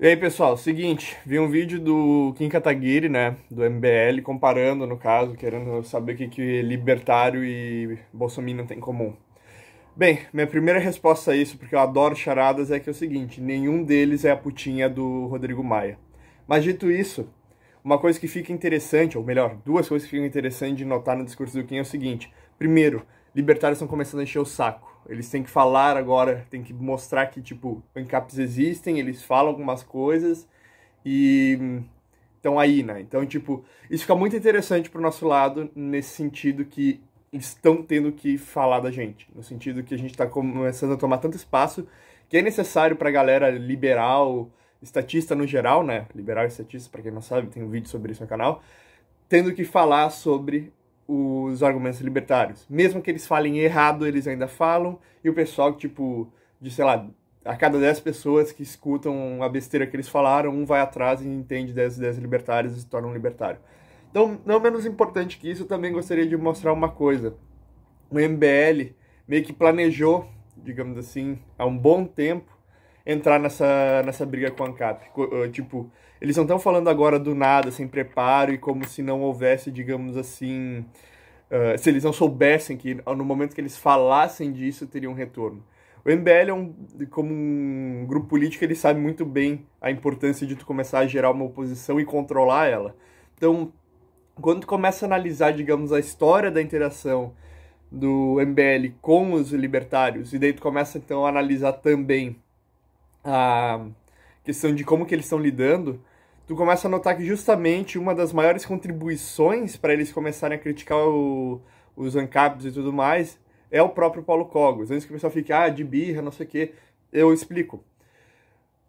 E aí, pessoal, seguinte, vi um vídeo do Kim Kataguiri, né, do MBL, comparando, no caso, querendo saber o que, que libertário e bolsominion tem em comum. Bem, minha primeira resposta a isso, porque eu adoro charadas, é que é o seguinte, nenhum deles é a putinha do Rodrigo Maia. Mas dito isso, uma coisa que fica interessante, ou melhor, duas coisas que ficam interessantes de notar no discurso do Kim é o seguinte. Primeiro, libertários estão começando a encher o saco. Eles têm que falar agora, têm que mostrar que, tipo, ANCAPs existem, eles falam algumas coisas e estão aí, né? Então, tipo, isso fica muito interessante pro nosso lado, nesse sentido que estão tendo que falar da gente, no sentido que a gente está começando a tomar tanto espaço que é necessário para a galera liberal, estatista no geral, né? Liberal e estatista, para quem não sabe, tem um vídeo sobre isso no canal, tendo que falar sobre os argumentos libertários. Mesmo que eles falem errado, eles ainda falam, e o pessoal, tipo, de sei lá, a cada 10 pessoas que escutam a besteira que eles falaram, um vai atrás e entende 10 ideias libertárias e se torna um libertário. Então, não menos importante que isso, eu também gostaria de mostrar uma coisa. O MBL meio que planejou, digamos assim, há um bom tempo, entrar nessa, nessa briga com a ANCAP. Ah, tipo, eles não estão falando agora do nada, sem preparo e como se não houvesse, digamos assim. Uh, se eles não soubessem que ah, no momento que eles falassem disso teria um retorno. O MBL, é um, como um grupo político, ele sabe muito bem a importância de tu começar a gerar uma oposição e controlar ela. Então, quando tu começa a analisar, digamos, a história da interação do MBL com os libertários, e daí tu começa então a analisar também a questão de como que eles estão lidando, tu começa a notar que justamente uma das maiores contribuições para eles começarem a criticar o, os ANCAPs e tudo mais é o próprio Paulo Cogos. Antes que o pessoal fique, ah, de birra, não sei o quê, eu explico.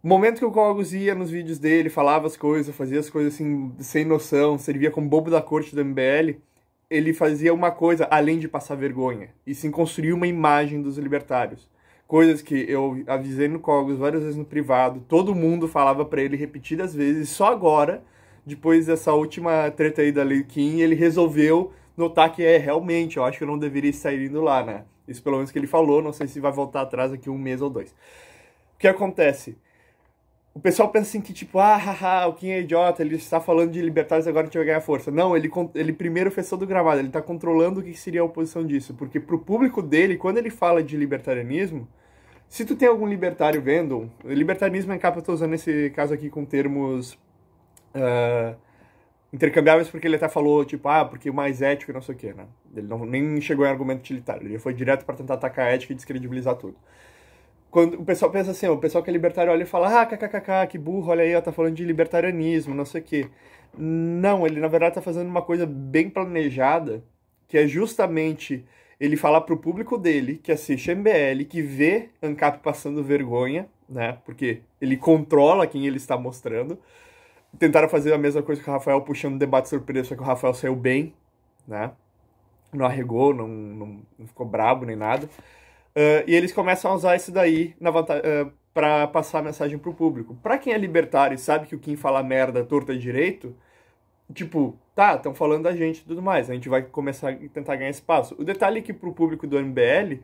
O momento que o Cogos ia nos vídeos dele, falava as coisas, fazia as coisas assim, sem noção, servia como bobo da corte do MBL, ele fazia uma coisa além de passar vergonha, e sim construir uma imagem dos libertários coisas que eu avisei no Cogos várias vezes no privado, todo mundo falava para ele repetidas vezes, só agora, depois dessa última treta aí da Lei Kim, ele resolveu notar que é realmente, eu acho que eu não deveria sair indo lá, né? Isso pelo menos que ele falou, não sei se vai voltar atrás aqui um mês ou dois. O que acontece? O pessoal pensa assim que tipo, ah, haha, o Kim é idiota, ele está falando de libertários agora a gente vai ganhar força. Não, ele, ele primeiro fez todo o gramado, ele está controlando o que seria a oposição disso. Porque pro público dele, quando ele fala de libertarianismo, se tu tem algum libertário vendo, libertarismo é em capa eu tô usando nesse caso aqui com termos uh, intercambiáveis porque ele até falou, tipo, ah, porque mais ético e não sei o quê, né? Ele não, nem chegou em argumento utilitário, ele foi direto para tentar atacar a ética e descredibilizar tudo. Quando o pessoal pensa assim, ó, o pessoal que é libertário olha e fala, ah, kkkk, que burro, olha aí, ó, tá falando de libertarianismo, não sei o quê. Não, ele na verdade tá fazendo uma coisa bem planejada, que é justamente ele fala pro público dele, que assiste MBL, que vê ANCAP passando vergonha, né? Porque ele controla quem ele está mostrando. Tentaram fazer a mesma coisa que o Rafael, puxando um debate surpresa, só que o Rafael saiu bem, né? Não arregou, não, não, não ficou brabo nem nada. Uh, e eles começam a usar isso daí na vantagem. Uh, ah, para passar a mensagem pro público. Para quem é libertário e sabe que o Kim fala merda torta direito, tipo, tá, estão falando da gente e tudo mais, a gente vai começar a tentar ganhar espaço. O detalhe é que pro público do MBL,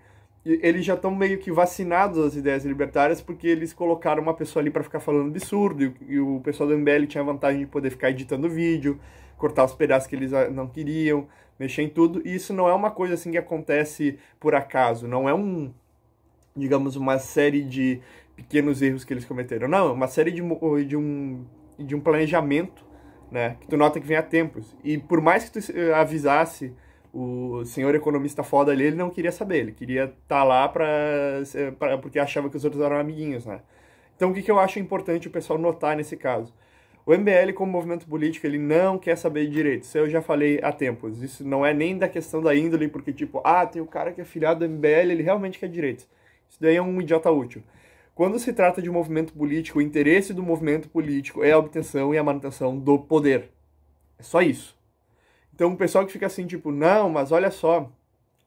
eles já estão meio que vacinados às ideias libertárias porque eles colocaram uma pessoa ali para ficar falando absurdo e, e, o pessoal do MBL tinha a vantagem de poder ficar editando vídeo, cortar os pedaços que eles ah, não queriam, mexer em tudo. E isso não é uma coisa assim que acontece por acaso, não é um, digamos, uma série de pequenos erros que eles cometeram. Não, é uma série de, de, um, de um planejamento né? Que tu nota que vem a tempos. E por mais que tu eh, avisasse o senhor economista foda ali, ele não queria saber, ele queria estar tá lá pra, pra, porque achava que os outros eram amiguinhos, né? Então o que, que eu acho importante o pessoal notar nesse caso? O MBL, como movimento político, ele não quer saber de direitos. Isso eu já falei há tempos. Isso não é nem da questão da índole, porque, tipo, ah, tem o cara que é filiado do MBL, ele realmente quer direitos. Isso daí é um idiota útil. Quando se trata de movimento político, o interesse do movimento político é a obtenção e a manutenção do poder. É só isso. Então o pessoal que fica assim, tipo, não, mas olha só,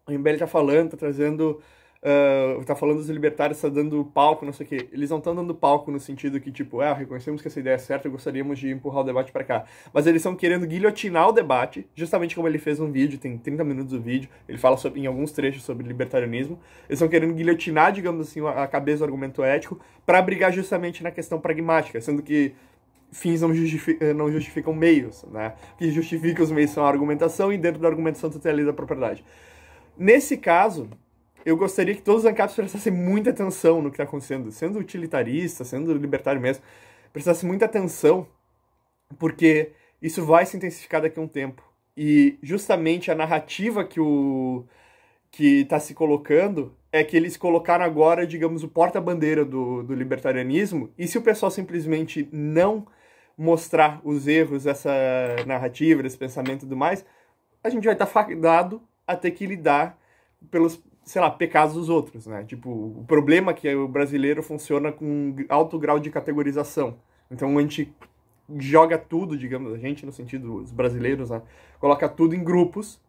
o MBL tá falando, tá trazendo uh, tá falando dos libertários, tá dando palco, não sei o quê. Eles não estão dando palco no sentido que, tipo, é reconhecemos que essa ideia é certa e gostaríamos de empurrar o debate para cá. Mas eles estão querendo guilhotinar o debate, justamente como ele fez um vídeo, tem 30 minutos do vídeo, ele fala sobre, em alguns trechos sobre libertarianismo. Eles estão querendo guilhotinar, digamos assim, a cabeça do argumento ético para brigar justamente na questão pragmática, sendo que fins não, justificam, eh, não justificam meios, né? O que justifica os meios são a argumentação e dentro da argumentação tu tem a lei da propriedade. Nesse caso, eu gostaria que todos os ANCAPs prestassem muita atenção no que está acontecendo, sendo utilitarista, sendo libertário mesmo, prestassem muita atenção, porque isso vai se intensificar daqui a um tempo. E justamente a narrativa que o que está se colocando é que eles colocaram agora, digamos, o porta-bandeira do, do libertarianismo, e se o pessoal simplesmente não mostrar os erros dessa narrativa, desse pensamento e tudo mais, a gente vai estar tá fadado a ter que lidar pelos, sei lá, pecados dos outros, né? Tipo, o problema é que o brasileiro funciona com alto grau de categorização. Então a gente joga tudo, digamos, a gente no sentido dos brasileiros, né? Coloca tudo em grupos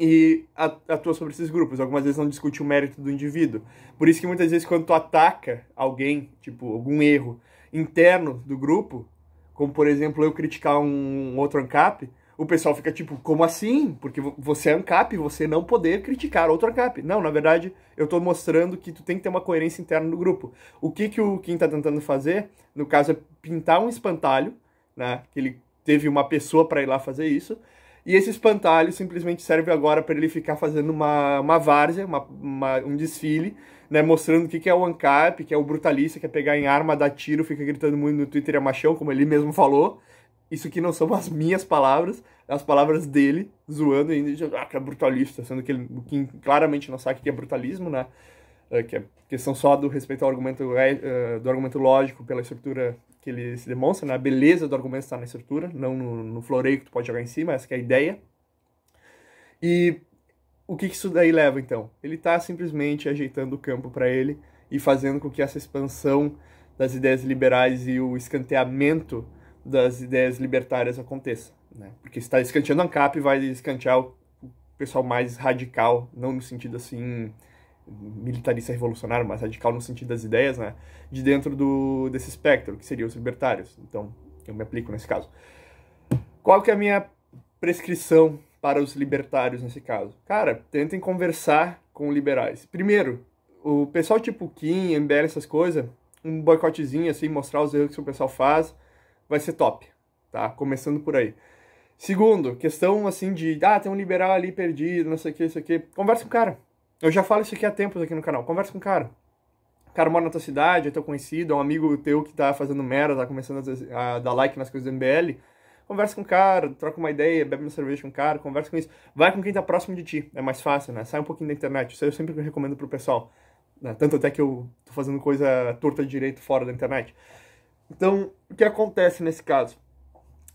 e atua sobre esses grupos. Algumas vezes não discute o mérito do indivíduo. Por isso que muitas vezes quando tu ataca alguém, tipo, algum erro interno do grupo, como por exemplo eu criticar um outro ANCAP, o pessoal fica tipo, como assim? Porque você é ANCAP, você não poder criticar outro ANCAP. Não, na verdade, eu estou mostrando que tu tem que ter uma coerência interna no grupo. O que, que o Kim está tentando fazer, no caso, é pintar um espantalho, né? Que ele teve uma pessoa para ir lá fazer isso. E esse espantalho simplesmente serve agora para ele ficar fazendo uma, uma várzea, uma, uma, um desfile, né? Mostrando o que, que é o ANCAP, que é o brutalista, que é pegar em arma, dar tiro, fica gritando muito no Twitter, é machão, como ele mesmo falou. Isso aqui não são as minhas palavras, é as palavras dele, zoando ainda, de, ah, que é brutalista, sendo que ele que claramente não sabe o que é brutalismo, né? É, que é questão só do respeito ao argumento, é, do argumento lógico pela estrutura que ele se demonstra, né? a beleza do argumento está na estrutura, não no, no floreio que tu pode jogar em cima, essa é a ideia. E o que, que isso daí leva, então? Ele está simplesmente ajeitando o campo para ele e fazendo com que essa expansão das ideias liberais e o escanteamento das ideias libertárias aconteça. Né? Porque está escanteando a ANCAP vai escantear o pessoal mais radical, não no sentido assim militarista revolucionário, mas radical no sentido das ideias, né? De dentro do, desse espectro, que seriam os libertários. Então, eu me aplico nesse caso. Qual que é a minha prescrição para os libertários nesse caso? Cara, tentem conversar com liberais. Primeiro, o pessoal tipo Kim, MBL, essas coisas, um boicotezinho, assim, mostrar os erros que o pessoal faz, vai ser top, tá? Começando por aí. Segundo, questão assim de, ah, tem um liberal ali perdido, não sei o que, isso aqui. Conversa com o cara. Eu já falo isso aqui há tempos aqui no canal. Conversa com o cara. O cara mora na tua cidade, é teu conhecido, é um amigo teu que tá fazendo merda, tá começando a dar like nas coisas do MBL. Conversa com o cara, troca uma ideia, bebe uma cerveja com o cara, conversa com isso. Vai com quem tá próximo de ti, é mais fácil, né? Sai um pouquinho da internet. Isso eu sempre recomendo pro pessoal. Né? Tanto até que eu tô fazendo coisa torta direito fora da internet. Então, o que acontece nesse caso?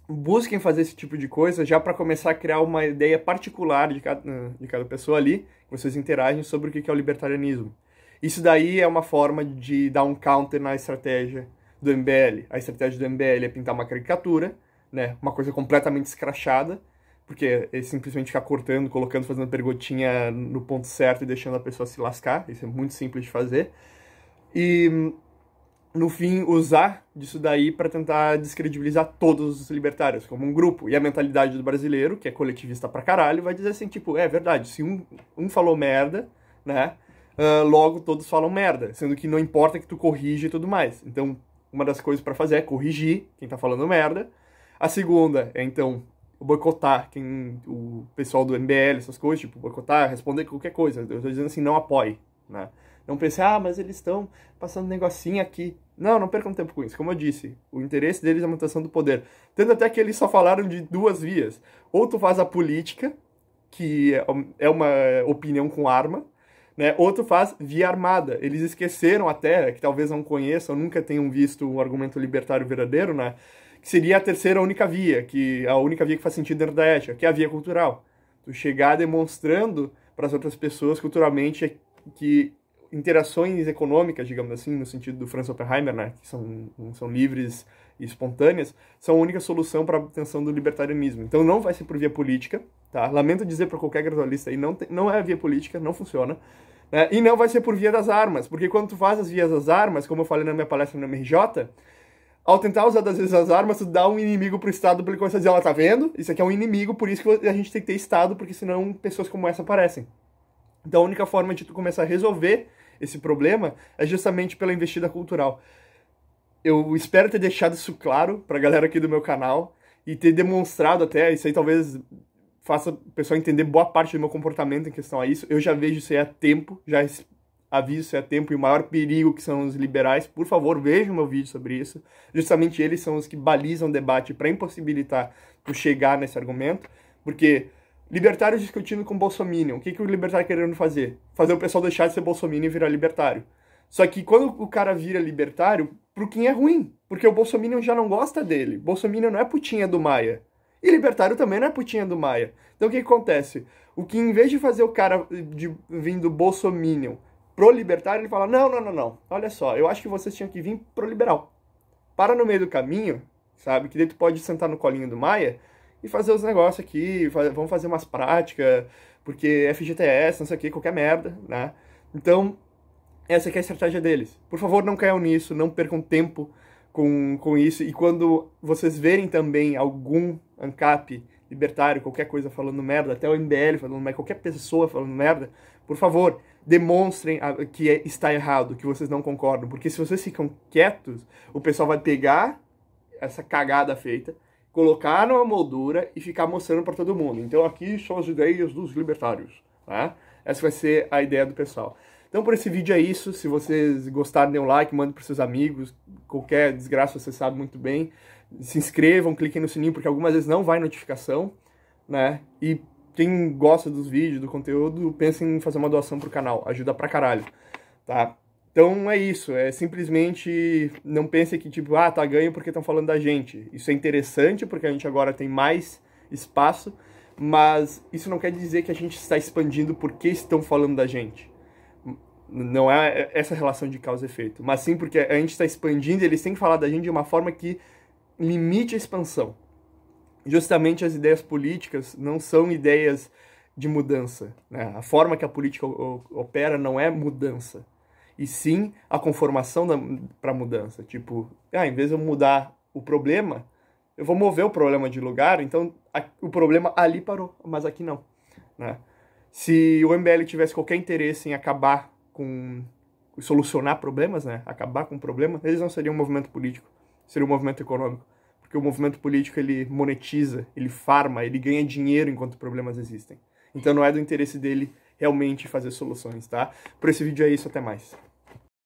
Busquem fazer esse tipo de coisa já para começar a criar uma ideia particular de cada, de cada pessoa ali, que vocês interagem sobre o que é o libertarianismo. Isso daí é uma forma de dar um counter na estratégia do MBL. A estratégia do MBL é pintar uma caricatura, né, uma coisa completamente escrachada, porque é simplesmente ficar cortando, colocando, fazendo pergotinha no ponto certo e deixando a pessoa se lascar. Isso é muito simples de fazer. E no fim, usar disso daí para tentar descredibilizar todos os libertários como um grupo. E a mentalidade do brasileiro, que é coletivista pra caralho, vai dizer assim, tipo, é verdade, se um, um falou merda, né, uh, logo todos falam merda, sendo que não importa que tu corrija e tudo mais. Então, uma das coisas para fazer é corrigir quem tá falando merda. A segunda é, então, boicotar quem, o pessoal do MBL, essas coisas, tipo, boicotar, responder qualquer coisa. Eu tô dizendo assim, não apoie, né. Não pensei, ah, mas eles estão passando um negocinho aqui. Não, não percam tempo com isso. Como eu disse, o interesse deles é a manutenção do poder. Tanto até que eles só falaram de duas vias. Ou tu faz a política, que é, é uma opinião com arma, né? Ou tu faz via armada. Eles esqueceram até, que talvez não conheçam, nunca tenham visto um argumento libertário verdadeiro, né? Que seria a terceira única via, que a única via que faz sentido dentro da ética, que é a via cultural. Tu chegar demonstrando para as outras pessoas culturalmente que interações econômicas, digamos assim, no sentido do Franz Oppenheimer, né, que são, são livres e espontâneas, são a única solução para a obtenção do libertarianismo. Então não vai ser por via política, tá? Lamento dizer para qualquer gradualista aí, não, tem, não é via política, não funciona. Né? E não vai ser por via das armas, porque quando tu faz as vias das armas, como eu falei na minha palestra no MRJ, ao tentar usar das vezes as armas, tu dá um inimigo pro Estado porque ele começar a dizer, ela tá vendo? Isso aqui é um inimigo, por isso que a gente tem que ter Estado, porque senão pessoas como essa aparecem. Então a única forma de tu começar a resolver esse problema é justamente pela investida cultural. Eu espero ter deixado isso claro para a galera aqui do meu canal e ter demonstrado até, isso aí talvez faça o pessoal entender boa parte do meu comportamento em questão a isso. Eu já vejo isso aí há tempo, já aviso isso há tempo, e o maior perigo que são os liberais. Por favor, vejam meu vídeo sobre isso. Justamente eles são os que balizam o debate para impossibilitar tu chegar nesse argumento, porque Libertários discutindo com Bolsominion. O que, que o libertário tá querendo fazer? Fazer o pessoal deixar de ser Bolsominion e virar libertário. Só que quando o cara vira libertário, pro Kim é ruim. Porque o Bolsominion já não gosta dele. Bolsominion não é putinha do Maia. E libertário também não é putinha do Maia. Então o que, que acontece? O que em vez de fazer o cara de, vindo Bolsominion pro libertário, ele fala: não, não, não, não. Olha só, eu acho que vocês tinham que vir pro liberal. Para no meio do caminho, sabe? Que daí tu pode sentar no colinho do Maia e fazer os negócios aqui, vamos fazer umas práticas, porque FGTS, não sei o que, qualquer merda, né? Então, essa é a estratégia deles. Por favor, não caiam nisso, não percam tempo com, com isso. E quando vocês verem também algum ANCAP libertário, qualquer coisa falando merda, até o MBL falando merda, qualquer pessoa falando merda, por favor, demonstrem que é, está errado, que vocês não concordam. Porque se vocês ficam quietos, o pessoal vai pegar essa cagada feita colocar numa moldura e ficar mostrando para todo mundo. Então aqui são as ideias dos libertários, tá? Essa vai ser a ideia do pessoal. Então por esse vídeo é isso, se vocês gostaram, dê um like, mande para seus amigos, qualquer desgraça você sabe muito bem. Se inscrevam, cliquem no sininho, porque algumas vezes não vai notificação, né? E quem gosta dos vídeos, do conteúdo, pensem em fazer uma doação pro canal, ajuda pra caralho, tá? Então é isso, é simplesmente não pense que tipo, ah, tá ganho porque estão falando da gente. Isso é interessante porque a gente agora tem mais espaço, mas isso não quer dizer que a gente está expandindo porque estão falando da gente. Não é essa relação de causa e efeito, mas sim porque a gente está expandindo e eles têm que falar da gente de uma forma que limite a expansão. Justamente as ideias políticas não são ideias de mudança. Né? A forma que a política opera não é mudança e sim a conformação para mudança. Tipo, ah, em vez de eu mudar o problema, eu vou mover o problema de lugar, então a, o problema ali parou, mas aqui não. Né? Se o MBL tivesse qualquer interesse em acabar com. solucionar problemas, né? acabar com problema eles não seriam um movimento político, seria um movimento econômico. Porque o movimento político ele monetiza, ele farma, ele ganha dinheiro enquanto problemas existem. Então não é do interesse dele realmente fazer soluções, tá? Por esse vídeo é isso, até mais.